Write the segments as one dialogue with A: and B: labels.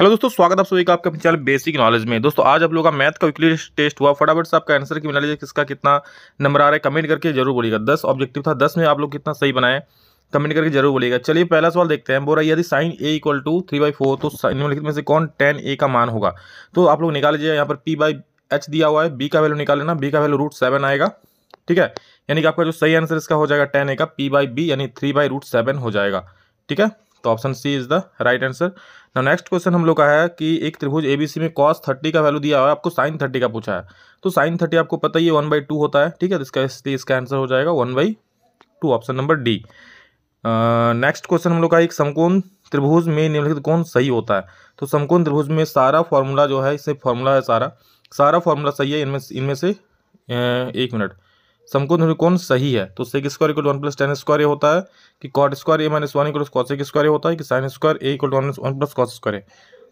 A: hello दोस्तों स्वागत आप सभी का आपका चैनल बेसिक नॉलेज में दोस्तों आज आप लोगों का मैथ का वीकली टेस्ट हुआ फटाफट से आपका आंसर की बना लीजिए किसका कितना नंबर आ रहा है कमेंट करके जरूर बोलिएगा दस ऑब्जेक्टिव था दस में आप लोग कितना सही बनाए कमेंट करके जरूर बोलिएगा चलिए पहला सवाल देखते हैं बोरा यदि sine A equal to three by four तो निम्नलिखित में से कौन टेन ए का मान होगा तो आप लोग निकाल लीजिए यहाँ पर पी बाई एच दिया हुआ है बी का वैल्यू निकाल लेना बी का वैल्यू रूट सेवन आएगा ठीक है यानी कि आपका जो सही आंसर इसका हो जाएगा टेन ए का पी बाई बी यानी थ्री बाई रूट सेवन हो जाएगा ठीक है तो option C is the right answer ना नेक्स्ट क्वेश्चन हम लोग का है कि एक त्रिभुज एबीसी में कॉस थर्टी का वैल्यू दिया हुआ है आपको साइन थर्टी का पूछा है तो साइन थर्टी आपको पता ही है वन बाई टू होता है ठीक है तो इसका इसलिए इसका आंसर हो जाएगा one by two option number D next question हम लोग का एक समकोण त्रिभुज में निम्नलिखित कौन सही होता है तो समकोण त्रिभुज में सारा फॉर्मूला जो है इससे फॉर्मूला है सारा सारा फॉर्मूला सही है इनमें इनमें से एक मिनट समकोण त्रिकोण सही है तो sec square equal one plus tan square होता है कि cot square A minus one equal cosec square होता है कि sine square A equal one one plus cos square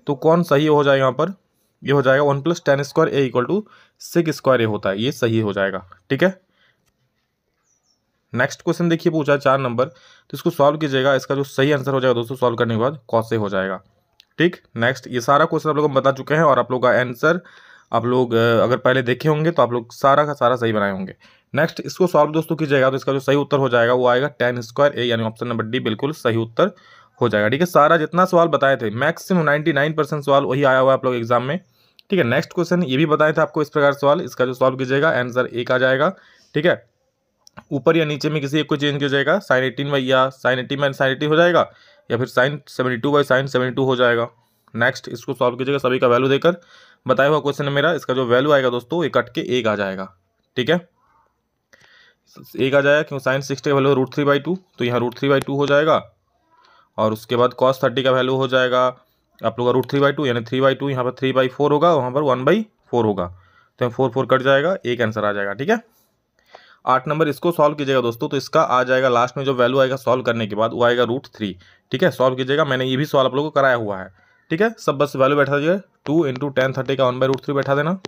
A: तो कौन सही हो जाएगा यहाँ पर ये हो जाएगा one plus tan square A equal two sec square A होता है ये सही हो जाएगा ठीक है नेक्स्ट क्वेश्चन देखिए पूछा है चार नंबर तो इसको सॉल्व कीजिएगा इसका जो सही आंसर हो जाएगा दोस्तों सॉल्व करने के बाद कॉस ए हो जाएगा ठीक नेक्स्ट ये सारा क्वेश्चन आप लोग हम बता चुके हैं और आप लोग का आंसर आप लोग अगर पहले देखे होंगे तो आप लोग सारा का सारा सही बनाए होंगे नेक्स्ट इसको सॉल्व दोस्तों कीजिएगा तो इसका जो सही उत्तर हो जाएगा वो आएगा टेन स्क्वायर ए यानी ऑप्शन नंबर डी बिल्कुल सही उत्तर हो जाएगा ठीक है सारा जितना सवाल बताए थे मैक्सिमम नाइन्टी नाइन परसेंट सवाल वही आया हुआ है आप लोग एग्जाम में ठीक है नेक्स्ट क्वेश्चन ये भी बताए थे आपको इस प्रकार सवाल इसका जो सॉल्व कीजिएगा आंसर एक आ जाएगा ठीक है ऊपर या नीचे में किसी एक को चेंज किया जाएगा साइन एटीन बाई या sine eighteen by sine eighty हो जाएगा या फिर sine seventy two by sine seventy two हो जाएगा नेक्स्ट इसको सॉल्व कीजिएगा सभी का वैल्यू देकर बताया हुआ क्वेश्चन है मेरा इसका जो वैल्यू आएगा दोस्तों ये कट के एक आ जाएगा ठीक है एक आ जाएगा क्यों साइन सिक्सटी का value root three by two तो यहाँ रूट थ्री बाई टू हो जाएगा और उसके बाद कॉस थर्टी का वैल्यू हो जाएगा आप लोग का रूट थ्री बाई टू यानी थ्री बाई टू यहाँ पर थ्री बाई फोर होगा वहाँ पर वन बाई फोर होगा तो यहाँ फोर फोर कट जाएगा एक आंसर आ जाएगा ठीक है आठ नंबर इसको सॉल्व कीजिएगा दोस्तों तो इसका आ जाएगा लास्ट में जो वैल्यू आएगा सॉल्व करने के बाद वो आएगा रूट थ्री ठीक है सॉल्व कीजिएगा मैंने ये भी सॉल्व आप लोगों को कराया हुआ है ठीक है सब बस वैल्यू बैठा दीजिए टू इंटू टेन थर्टी का वन बाई रूट थ्री बैठा देना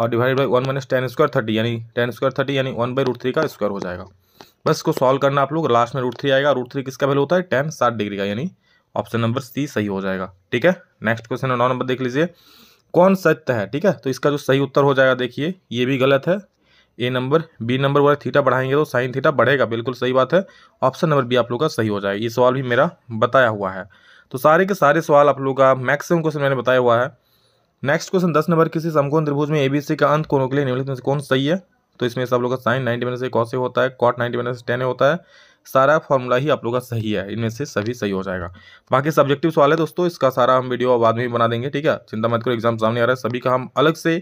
A: और divide by one minus tan square thirty यानी टेन स्क्वायर थर्टी यानी वन बाई रूट थ्री का स्क्वायर हो जाएगा बस इसको सॉल्व करना आप लोग लास्ट में रूट थ्री आएगा रूट थ्री किसका वैल्यू होता है टेन साठ डिग्री का यानी ऑप्शन नंबर सी सही हो जाएगा ठीक है नेक्स्ट क्वेश्चन नौ नंबर देख लीजिए कौन सत्य है ठीक है तो इसका जो सही उत्तर हो जाएगा देखिए ये भी गलत है ए नंबर बी नंबर वाला थीटा बढ़ाएंगे तो साइन थीटा बढ़ेगा बिल्कुल सही बात है ऑप्शन नंबर बी आप लोग का सही हो जाएगा ये सवाल भी मेरा बताया हुआ है तो सारे के सारे सवाल आप लोग का मैक्सिमम क्वेश्चन मैंने बताया हुआ है नेक्स्ट क्वेश्चन दस नंबर किसी समकोण त्रिभुज में एबीसी का अंत कोणों के लिए निम्नलिखित में से कौन सही है तो इसमें सब लोग का साइन नाइन्टी माइनस कौन से होता है कॉट नाइन्टी माइनस टेन होता है सारा फॉर्मूला ही आप लोग का सही है इनमें से सभी सही हो जाएगा बाकी सब्जेक्टिव सवाल है दोस्तों इसका सारा हम वीडियो बाद में भी बना देंगे ठीक है चिंता मत करो एग्जाम सामने आ रहा है सभी का हम अलग से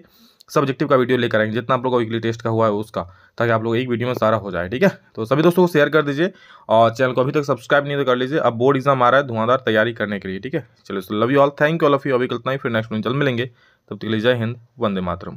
A: सब्जेक्टिव का वीडियो लेकर आएंगे जितना आप लोग का वीकली टेस्ट का हुआ है उसका ताकि आप लोग एक वीडियो में सारा हो जाए ठीक है तो सभी दोस्तों को शेयर कर दीजिए और चैनल को अभी तक सब्सक्राइब नहीं तो कर लीजिए अब बोर्ड एग्जाम आ रहा है धुआंधार तैयारी करने के लिए ठीक है चलो love you all thank you all of you अभी कल्पना ही फिर नेक्स्ट में जल्द मिलेंगे तब तक लीजिए जय हिंद वंदे मातरम